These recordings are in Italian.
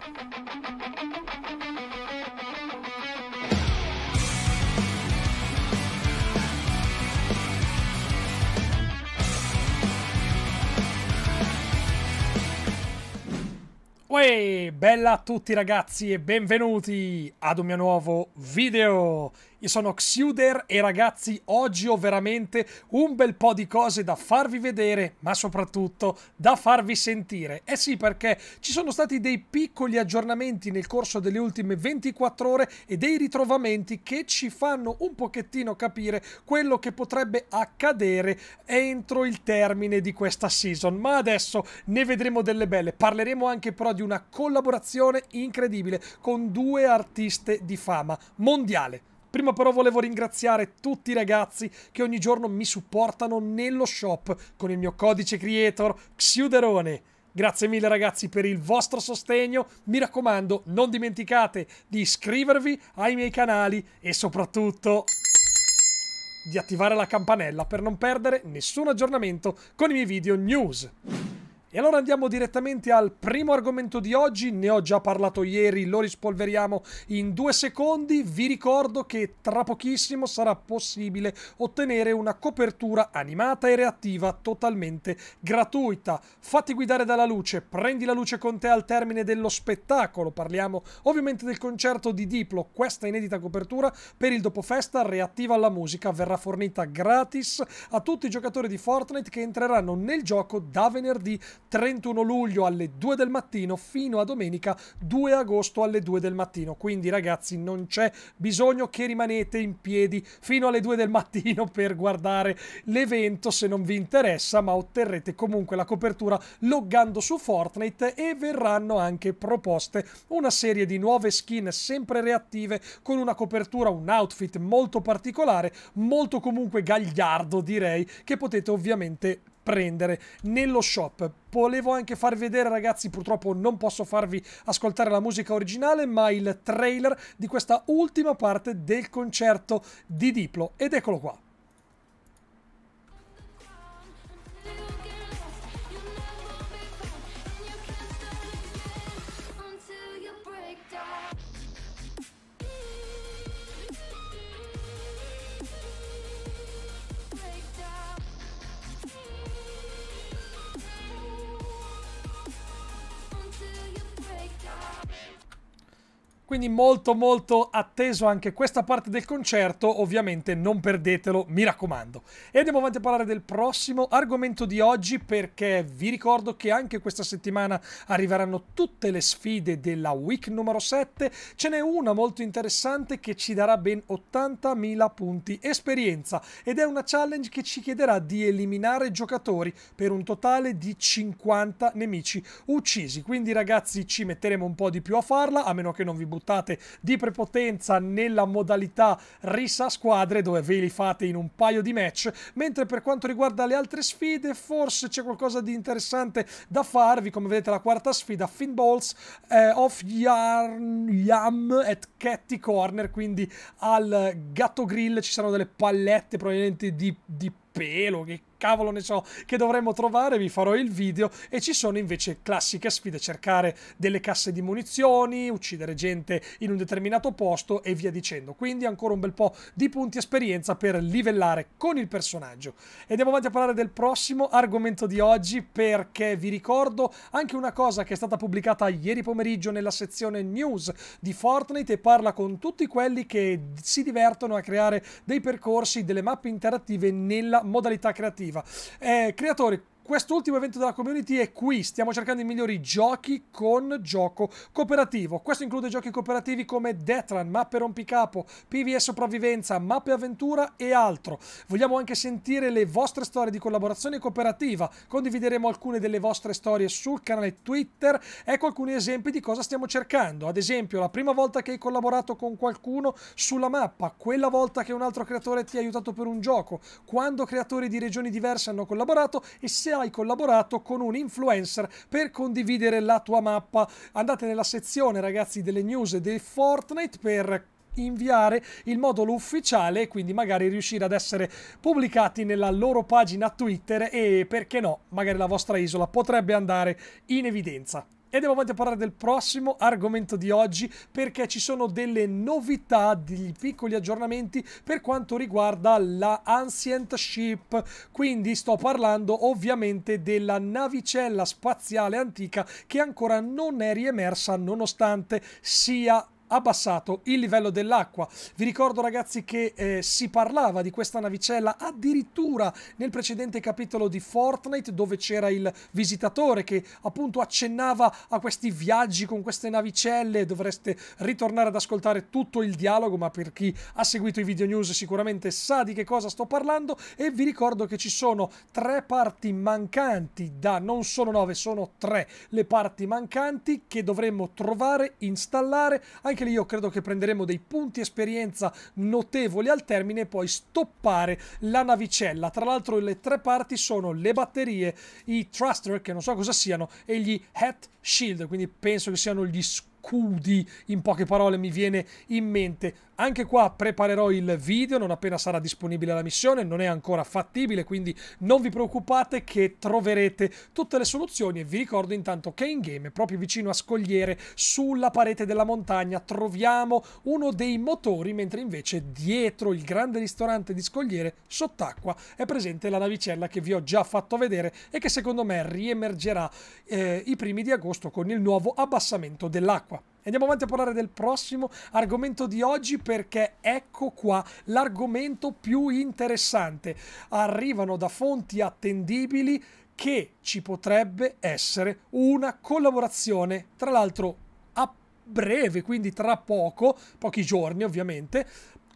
Thank you. Uè, bella a tutti ragazzi e benvenuti ad un mio nuovo video. Io sono Xuder e ragazzi oggi ho veramente un bel po' di cose da farvi vedere ma soprattutto da farvi sentire. Eh sì perché ci sono stati dei piccoli aggiornamenti nel corso delle ultime 24 ore e dei ritrovamenti che ci fanno un pochettino capire quello che potrebbe accadere entro il termine di questa season. Ma adesso ne vedremo delle belle. Parleremo anche però di un una collaborazione incredibile con due artiste di fama mondiale. Prima però volevo ringraziare tutti i ragazzi che ogni giorno mi supportano nello shop con il mio codice creator Xiuderone. Grazie mille ragazzi per il vostro sostegno, mi raccomando non dimenticate di iscrivervi ai miei canali e soprattutto di attivare la campanella per non perdere nessun aggiornamento con i miei video news. E allora andiamo direttamente al primo argomento di oggi, ne ho già parlato ieri, lo rispolveriamo in due secondi, vi ricordo che tra pochissimo sarà possibile ottenere una copertura animata e reattiva totalmente gratuita. Fatti guidare dalla luce, prendi la luce con te al termine dello spettacolo, parliamo ovviamente del concerto di Diplo, questa inedita copertura per il dopofesta reattiva alla musica verrà fornita gratis a tutti i giocatori di Fortnite che entreranno nel gioco da venerdì 31 luglio alle 2 del mattino fino a domenica 2 agosto alle 2 del mattino. Quindi ragazzi non c'è bisogno che rimanete in piedi fino alle 2 del mattino per guardare l'evento se non vi interessa, ma otterrete comunque la copertura loggando su Fortnite e verranno anche proposte una serie di nuove skin sempre reattive con una copertura, un outfit molto particolare, molto comunque gagliardo direi, che potete ovviamente prendere nello shop. Volevo anche far vedere ragazzi, purtroppo non posso farvi ascoltare la musica originale, ma il trailer di questa ultima parte del concerto di Diplo ed eccolo qua. Quindi molto molto atteso anche questa parte del concerto, ovviamente non perdetelo, mi raccomando. E andiamo avanti a parlare del prossimo argomento di oggi perché vi ricordo che anche questa settimana arriveranno tutte le sfide della week numero 7. Ce n'è una molto interessante che ci darà ben 80.000 punti esperienza ed è una challenge che ci chiederà di eliminare giocatori per un totale di 50 nemici uccisi. Quindi ragazzi ci metteremo un po' di più a farla, a meno che non vi buttiamo buttate di prepotenza nella modalità rissa squadre dove ve li fate in un paio di match, mentre per quanto riguarda le altre sfide forse c'è qualcosa di interessante da farvi, come vedete la quarta sfida Finn Balls eh, off Yarn Yam at Catty Corner, quindi al gatto grill ci saranno delle pallette probabilmente di, di pelo, che cavolo ne so che dovremmo trovare, vi farò il video e ci sono invece classiche sfide, cercare delle casse di munizioni, uccidere gente in un determinato posto e via dicendo. Quindi ancora un bel po' di punti esperienza per livellare con il personaggio. E andiamo avanti a parlare del prossimo argomento di oggi perché vi ricordo anche una cosa che è stata pubblicata ieri pomeriggio nella sezione news di Fortnite e parla con tutti quelli che si divertono a creare dei percorsi, delle mappe interattive nella modalità creativa arriva. Eh, creatori, Quest'ultimo evento della community è qui, stiamo cercando i migliori giochi con gioco cooperativo. Questo include giochi cooperativi come Deatran, Mappe Rompicapo, PVS Sopravvivenza, Mappe Avventura e altro. Vogliamo anche sentire le vostre storie di collaborazione cooperativa, condivideremo alcune delle vostre storie sul canale Twitter, ecco alcuni esempi di cosa stiamo cercando. Ad esempio la prima volta che hai collaborato con qualcuno sulla mappa, quella volta che un altro creatore ti ha aiutato per un gioco, quando creatori di regioni diverse hanno collaborato e se hai collaborato con un influencer per condividere la tua mappa. Andate nella sezione, ragazzi, delle news di Fortnite per inviare il modulo ufficiale e quindi magari riuscire ad essere pubblicati nella loro pagina Twitter e perché no, magari la vostra isola potrebbe andare in evidenza. E andiamo avanti a parlare del prossimo argomento di oggi perché ci sono delle novità, degli piccoli aggiornamenti per quanto riguarda la Ancient Ship. Quindi sto parlando ovviamente della navicella spaziale antica che ancora non è riemersa nonostante sia abbassato il livello dell'acqua. Vi ricordo ragazzi che eh, si parlava di questa navicella addirittura nel precedente capitolo di Fortnite dove c'era il visitatore che appunto accennava a questi viaggi con queste navicelle. Dovreste ritornare ad ascoltare tutto il dialogo ma per chi ha seguito i video news sicuramente sa di che cosa sto parlando e vi ricordo che ci sono tre parti mancanti da non sono nove sono tre le parti mancanti che dovremmo trovare, installare anche anche lì io credo che prenderemo dei punti esperienza notevoli al termine e poi stoppare la navicella. Tra l'altro le tre parti sono le batterie, i thruster, che non so cosa siano, e gli head shield, quindi penso che siano gli scudi, in poche parole mi viene in mente anche qua preparerò il video non appena sarà disponibile la missione, non è ancora fattibile, quindi non vi preoccupate che troverete tutte le soluzioni e vi ricordo intanto che in game, proprio vicino a Scogliere, sulla parete della montagna, troviamo uno dei motori, mentre invece dietro il grande ristorante di Scogliere, sott'acqua, è presente la navicella che vi ho già fatto vedere e che secondo me riemergerà eh, i primi di agosto con il nuovo abbassamento dell'acqua. Andiamo avanti a parlare del prossimo argomento di oggi perché ecco qua l'argomento più interessante. Arrivano da fonti attendibili che ci potrebbe essere una collaborazione, tra l'altro a breve, quindi tra poco, pochi giorni ovviamente,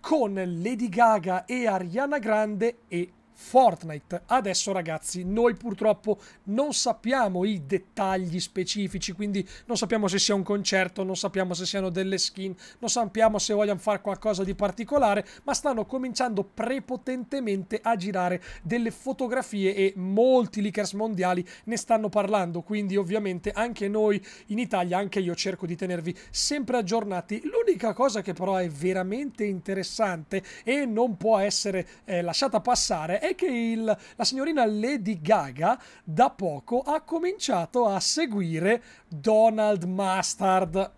con Lady Gaga e Ariana Grande e Fortnite. Adesso ragazzi, noi purtroppo non sappiamo i dettagli specifici, quindi non sappiamo se sia un concerto, non sappiamo se siano delle skin, non sappiamo se vogliono fare qualcosa di particolare, ma stanno cominciando prepotentemente a girare delle fotografie e molti leakers mondiali ne stanno parlando, quindi ovviamente anche noi in Italia, anche io cerco di tenervi sempre aggiornati. L'unica cosa che però è veramente interessante e non può essere eh, lasciata passare è che il, la signorina Lady Gaga da poco ha cominciato a seguire Donald Mustard.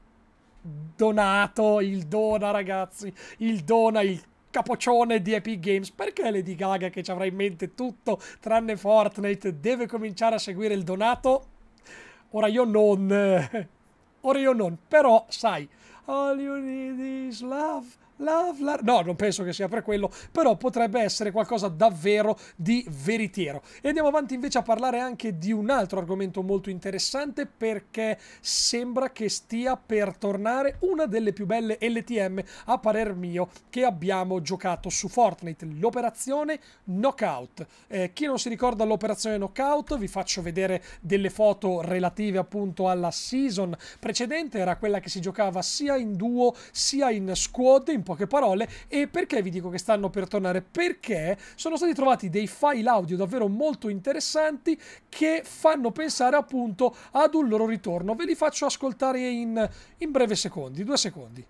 Donato, il Dona ragazzi, il Dona, il capoccione di Epic Games. Perché Lady Gaga, che ci avrà in mente tutto tranne Fortnite, deve cominciare a seguire il Donato? Ora io non. Eh, ora io non, però sai. All you need is love. Love, love. No, non penso che sia per quello, però potrebbe essere qualcosa davvero di veritiero. E andiamo avanti invece a parlare anche di un altro argomento molto interessante perché sembra che stia per tornare una delle più belle LTM, a parer mio, che abbiamo giocato su Fortnite, l'operazione Knockout. Eh, chi non si ricorda l'operazione Knockout, vi faccio vedere delle foto relative appunto alla season precedente, era quella che si giocava sia in duo sia in squad, in poche parole. E perché vi dico che stanno per tornare? Perché sono stati trovati dei file audio davvero molto interessanti che fanno pensare appunto ad un loro ritorno. Ve li faccio ascoltare in, in breve secondi, due secondi.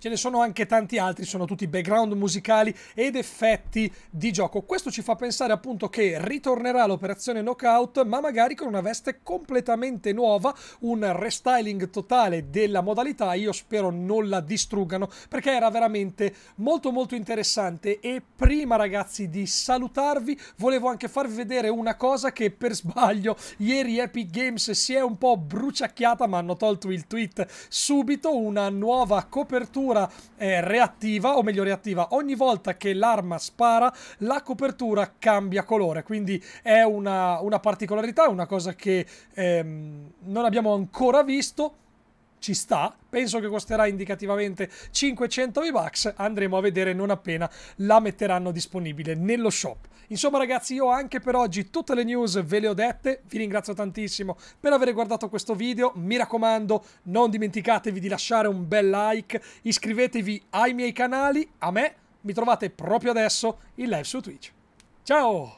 Ce ne sono anche tanti altri, sono tutti background musicali ed effetti di gioco. Questo ci fa pensare appunto che ritornerà l'operazione knockout, ma magari con una veste completamente nuova, un restyling totale della modalità. Io spero non la distruggano, perché era veramente molto molto interessante. E prima ragazzi di salutarvi, volevo anche farvi vedere una cosa che per sbaglio ieri Epic Games si è un po' bruciacchiata, ma hanno tolto il tweet subito, una nuova copertura copertura è eh, reattiva, o meglio reattiva, ogni volta che l'arma spara la copertura cambia colore, quindi è una, una particolarità, una cosa che ehm, non abbiamo ancora visto ci sta, penso che costerà indicativamente 500 V-Bucks, andremo a vedere non appena la metteranno disponibile nello shop. Insomma ragazzi io anche per oggi tutte le news ve le ho dette, vi ringrazio tantissimo per aver guardato questo video, mi raccomando non dimenticatevi di lasciare un bel like, iscrivetevi ai miei canali, a me mi trovate proprio adesso in live su Twitch. Ciao!